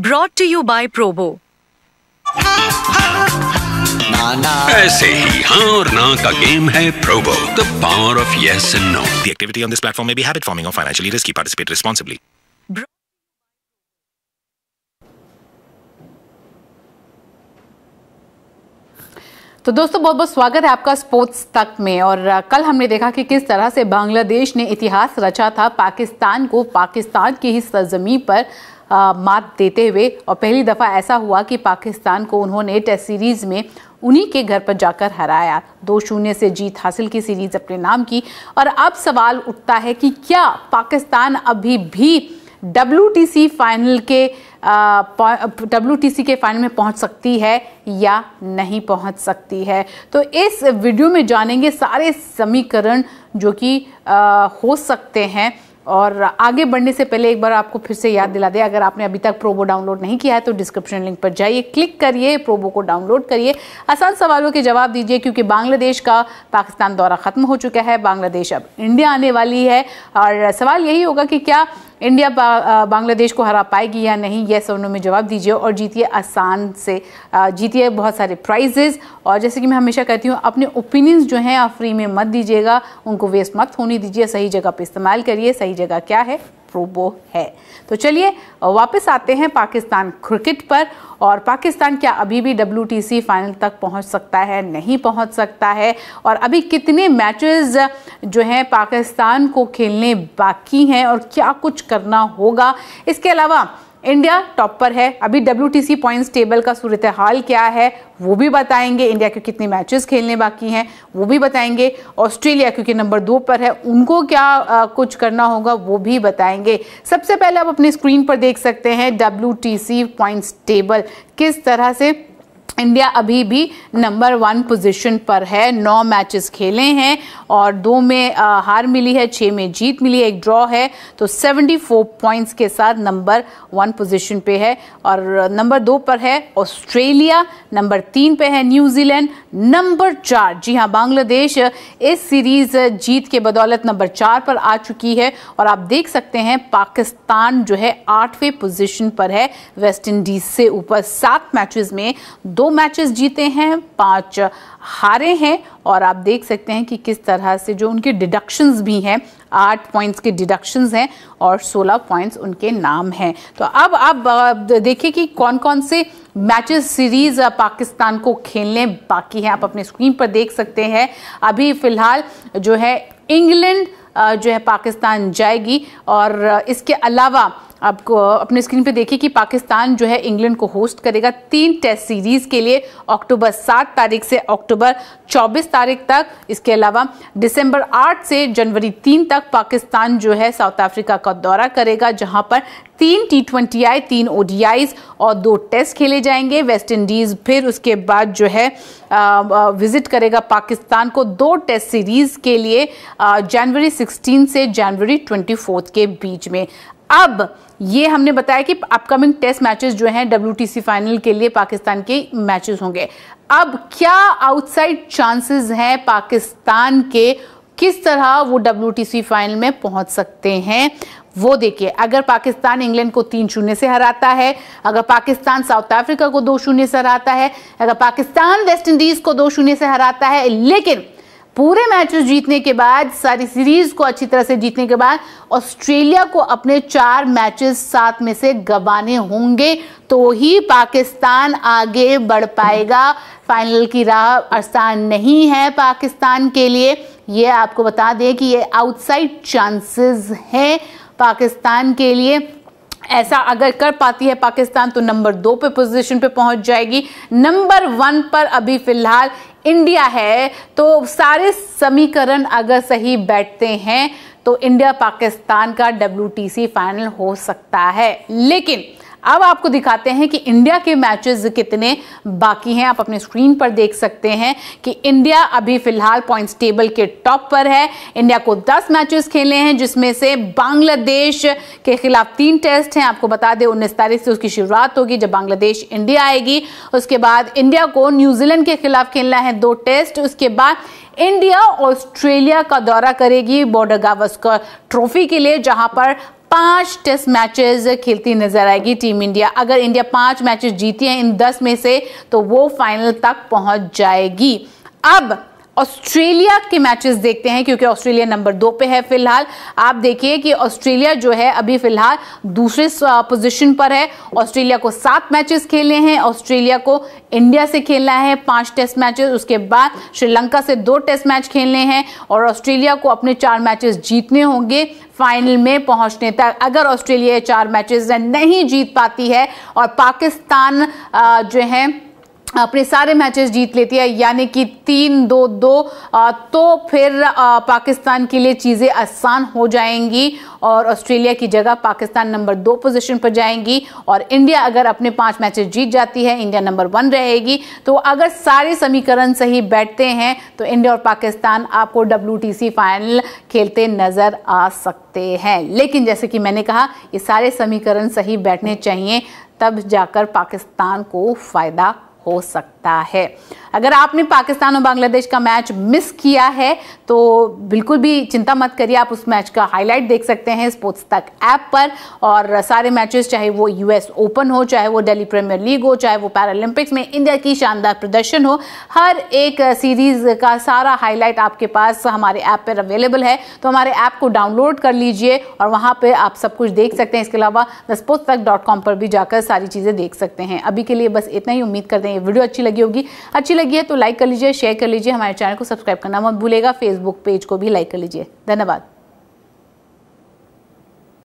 broad to you by Probo ऐसे ही हाँ और ना का गेम है Probo the power of yes and no the activity on this platform may be habit forming of financially risky participate responsibly तो दोस्तों बहुत बहुत स्वागत है आपका स्पोर्ट्स तक में और कल हमने देखा कि किस तरह से बांग्लादेश ने इतिहास रचा था पाकिस्तान को पाकिस्तान की ही सरजमी पर मात देते हुए और पहली दफ़ा ऐसा हुआ कि पाकिस्तान को उन्होंने टेस्ट सीरीज़ में उन्हीं के घर पर जाकर हराया दो शून्य से जीत हासिल की सीरीज़ अपने नाम की और अब सवाल उठता है कि क्या पाकिस्तान अभी भी डब्ल्यू फाइनल के डब्ल्यू के फाइनल में पहुंच सकती है या नहीं पहुंच सकती है तो इस वीडियो में जानेंगे सारे समीकरण जो कि हो सकते हैं और आगे बढ़ने से पहले एक बार आपको फिर से याद दिला दे अगर आपने अभी तक प्रोबो डाउनलोड नहीं किया है तो डिस्क्रिप्शन लिंक पर जाइए क्लिक करिए प्रोबो को डाउनलोड करिए आसान सवालों के जवाब दीजिए क्योंकि बांग्लादेश का पाकिस्तान दौरा ख़त्म हो चुका है बांग्लादेश अब इंडिया आने वाली है और सवाल यही होगा कि क्या इंडिया बांग्लादेश को हरा पाएगी या नहीं यह सब में जवाब दीजिए और जीतिए आसान से जीतिए बहुत सारे प्राइजेज़ और जैसे कि मैं हमेशा कहती हूँ अपने ओपिनियंस जो हैं आप फ्री में मत दीजिएगा उनको वेस्ट मत होने दीजिए सही जगह पर इस्तेमाल करिए सही सही जगह क्या है प्रोबो है तो चलिए वापस आते हैं पाकिस्तान क्रिकेट पर और पाकिस्तान क्या अभी भी डब्ल्यू फाइनल तक पहुंच सकता है नहीं पहुंच सकता है और अभी कितने मैचेस जो हैं पाकिस्तान को खेलने बाकी हैं और क्या कुछ करना होगा इसके अलावा इंडिया टॉप पर है अभी डब्ल्यू पॉइंट्स टेबल का सूरत हाल क्या है वो भी बताएंगे इंडिया के कितने मैचेस खेलने बाकी हैं वो भी बताएंगे ऑस्ट्रेलिया क्योंकि नंबर दो पर है उनको क्या आ, कुछ करना होगा वो भी बताएंगे सबसे पहले आप अपने स्क्रीन पर देख सकते हैं डब्ल्यू पॉइंट्स टेबल किस तरह से इंडिया अभी भी नंबर वन पोजीशन पर है नौ मैचेस खेले हैं और दो में आ, हार मिली है छः में जीत मिली है एक ड्रॉ है तो 74 पॉइंट्स के साथ नंबर वन पोजीशन पे है और नंबर दो पर है ऑस्ट्रेलिया नंबर तीन पे है न्यूजीलैंड नंबर चार जी हां बांग्लादेश इस सीरीज जीत के बदौलत नंबर चार पर आ चुकी है और आप देख सकते हैं पाकिस्तान जो है आठवें पोजीशन पर है वेस्ट इंडीज से ऊपर सात मैचेस में दो मैचेस जीते हैं पांच हारे हैं और आप देख सकते हैं कि किस तरह से जो उनके डिडक्शंस भी हैं आठ पॉइंट्स के डिडक्शंस हैं और सोलह पॉइंट्स उनके नाम हैं तो अब आप देखिए कि कौन कौन से मैचेस सीरीज पाकिस्तान को खेलने बाकी हैं आप अपने स्क्रीन पर देख सकते हैं अभी फ़िलहाल जो है इंग्लैंड जो है पाकिस्तान जाएगी और इसके अलावा आपको अपने स्क्रीन पे देखिए कि पाकिस्तान जो है इंग्लैंड को होस्ट करेगा तीन टेस्ट सीरीज के लिए अक्टूबर सात तारीख से अक्टूबर चौबीस तारीख तक इसके अलावा दिसंबर आठ से जनवरी तीन तक पाकिस्तान जो है साउथ अफ्रीका का दौरा करेगा जहां पर तीन टी ट्वेंटी आई तीन ओ और दो टेस्ट खेले जाएंगे वेस्ट इंडीज फिर उसके बाद जो है विजिट करेगा पाकिस्तान को दो टेस्ट सीरीज के लिए जनवरी सिक्सटीन से जनवरी ट्वेंटी के बीच में अब ये हमने बताया कि अपकमिंग टेस्ट मैचेस जो हैं डब्ल्यू फाइनल के लिए पाकिस्तान के मैचेस होंगे अब क्या आउटसाइड चांसेस हैं पाकिस्तान के किस तरह वो डब्ल्यू फाइनल में पहुंच सकते हैं वो देखिए अगर पाकिस्तान इंग्लैंड को तीन शून्य से हराता है अगर पाकिस्तान साउथ अफ्रीका को दो शून्य से हराता है अगर पाकिस्तान वेस्ट इंडीज को दो शून्य से हराता है लेकिन पूरे मैचेस जीतने के बाद सारी सीरीज को अच्छी तरह से जीतने के बाद ऑस्ट्रेलिया को अपने चार मैचेस सात में से गवाने होंगे तो ही पाकिस्तान आगे बढ़ पाएगा फाइनल की राह आसान नहीं है पाकिस्तान के लिए ये आपको बता दें कि ये आउटसाइड चांसेस हैं पाकिस्तान के लिए ऐसा अगर कर पाती है पाकिस्तान तो नंबर दो पे पोजीशन पे पहुंच जाएगी नंबर वन पर अभी फिलहाल इंडिया है तो सारे समीकरण अगर सही बैठते हैं तो इंडिया पाकिस्तान का डब्ल्यू फाइनल हो सकता है लेकिन अब आपको दिखाते हैं कि इंडिया के मैचेस कितने बाकी हैं आप अपने स्क्रीन पर देख सकते हैं कि इंडिया अभी फिलहाल पॉइंट्स टेबल के टॉप पर है इंडिया को 10 मैचेस खेले हैं जिसमें से बांग्लादेश के खिलाफ तीन टेस्ट हैं आपको बता दें उन्नीस तारीख से उसकी शुरुआत होगी जब बांग्लादेश इंडिया आएगी उसके बाद इंडिया को न्यूजीलैंड के खिलाफ खेलना है दो टेस्ट उसके बाद इंडिया ऑस्ट्रेलिया का दौरा करेगी बॉर्डर गावस्कर ट्रॉफी के लिए जहां पर पांच टेस्ट मैचेस खेलती नजर आएगी टीम इंडिया अगर इंडिया पांच मैचेस जीती है इन दस में से तो वो फाइनल तक पहुंच जाएगी अब ऑस्ट्रेलिया के मैचेस देखते हैं क्योंकि ऑस्ट्रेलिया नंबर दो पे है फिलहाल आप देखिए कि ऑस्ट्रेलिया जो है अभी फिलहाल दूसरे पोजीशन पर है ऑस्ट्रेलिया को सात मैचेस खेले हैं ऑस्ट्रेलिया को इंडिया से खेलना है पांच टेस्ट मैचेस उसके बाद श्रीलंका से दो टेस्ट मैच खेलने हैं और ऑस्ट्रेलिया को अपने चार मैचेस जीतने होंगे फाइनल में पहुंचने तक अगर ऑस्ट्रेलिया चार मैचेस नहीं जीत पाती है और पाकिस्तान जो है अपने सारे मैचेस जीत लेती है यानी कि तीन दो दो तो फिर पाकिस्तान के लिए चीज़ें आसान हो जाएंगी और ऑस्ट्रेलिया की जगह पाकिस्तान नंबर दो पोजीशन पर जाएंगी और इंडिया अगर अपने पांच मैचेस जीत जाती है इंडिया नंबर वन रहेगी तो अगर सारे समीकरण सही बैठते हैं तो इंडिया और पाकिस्तान आपको डब्ल्यू फाइनल खेलते नज़र आ सकते हैं लेकिन जैसे कि मैंने कहा ये सारे समीकरण सही बैठने चाहिए तब जाकर पाकिस्तान को फ़ायदा हो सकता है अगर आपने पाकिस्तान और बांग्लादेश का मैच मिस किया है तो बिल्कुल भी चिंता मत करिए आप उस मैच का हाईलाइट देख सकते हैं स्पोर्ट्स तक ऐप पर और सारे मैचेस चाहे वो यूएस ओपन हो चाहे वो दिल्ली प्रीमियर लीग हो चाहे वो पैरालंपिक्स में इंडिया की शानदार प्रदर्शन हो हर एक सीरीज का सारा हाईलाइट आपके पास हमारे ऐप पर अवेलेबल है तो हमारे ऐप को डाउनलोड कर लीजिए और वहाँ पर आप सब कुछ देख सकते हैं इसके अलावा स्पोर्ट्स तक डॉट कॉम पर भी जाकर सारी चीज़ें देख सकते हैं अभी के लिए बस इतना ही उम्मीद करते हैं ये वीडियो अच्छी लगी होगी अच्छी लगी लगी है तो लाइक कर लीजिए शेयर कर लीजिए हमारे चैनल को सब्सक्राइब करना मत भूलेगा फेसबुक पेज को भी लाइक कर लीजिए धन्यवाद